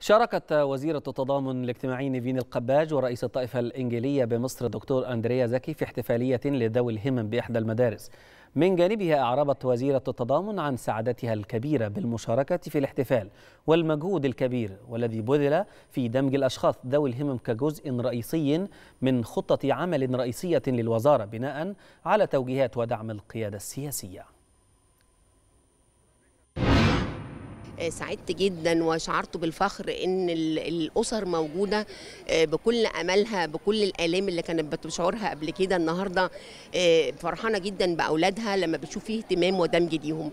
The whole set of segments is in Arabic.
شاركت وزيرة التضامن الاجتماعي نيفين القباج ورئيس الطائفة الإنجيلية بمصر دكتور أندريا زكي في احتفالية لذوي الهمم بإحدى المدارس من جانبها أعربت وزيرة التضامن عن سعادتها الكبيرة بالمشاركة في الاحتفال والمجهود الكبير والذي بذل في دمج الأشخاص ذوي الهمم كجزء رئيسي من خطة عمل رئيسية للوزارة بناء على توجيهات ودعم القيادة السياسية آه، سعدت جدا وشعرت بالفخر ان الاسر موجوده آه، بكل املها بكل الالام اللي كانت بتشعرها قبل كده النهارده آه، فرحانه جدا باولادها لما بتشوف فيه اهتمام ودمج ليهم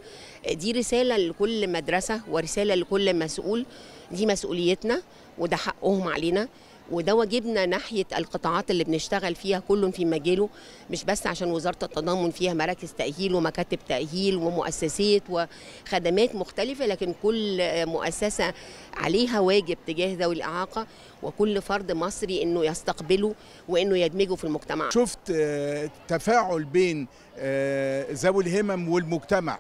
دي رساله لكل مدرسه ورساله لكل مسؤول دي مسؤوليتنا وده حقهم علينا وده واجبنا ناحيه القطاعات اللي بنشتغل فيها كل في مجاله مش بس عشان وزاره التضامن فيها مراكز تاهيل ومكاتب تاهيل ومؤسسات وخدمات مختلفه لكن كل مؤسسه عليها واجب تجاه ذوي الاعاقه وكل فرد مصري انه يستقبله وانه يدمجه في المجتمع شفت آه، تفاعل بين آه، ذوي الهمم والمجتمع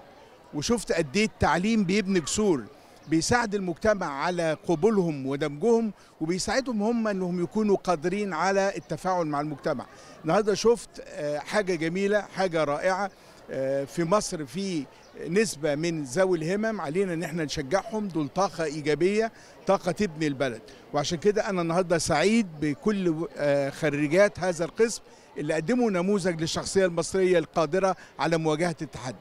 وشفت قد ايه التعليم بيبني جسور بيساعد المجتمع على قبولهم ودمجهم وبيساعدهم هم انهم يكونوا قادرين على التفاعل مع المجتمع النهارده شفت آه، حاجه جميله حاجه رائعه آه، في مصر في نسبه من ذوي الهمم علينا ان احنا نشجعهم دول طاقه ايجابيه طاقه تبني البلد وعشان كده انا النهارده سعيد بكل آه، خريجات هذا القسم اللي قدموا نموذج للشخصيه المصريه القادره على مواجهه التحدي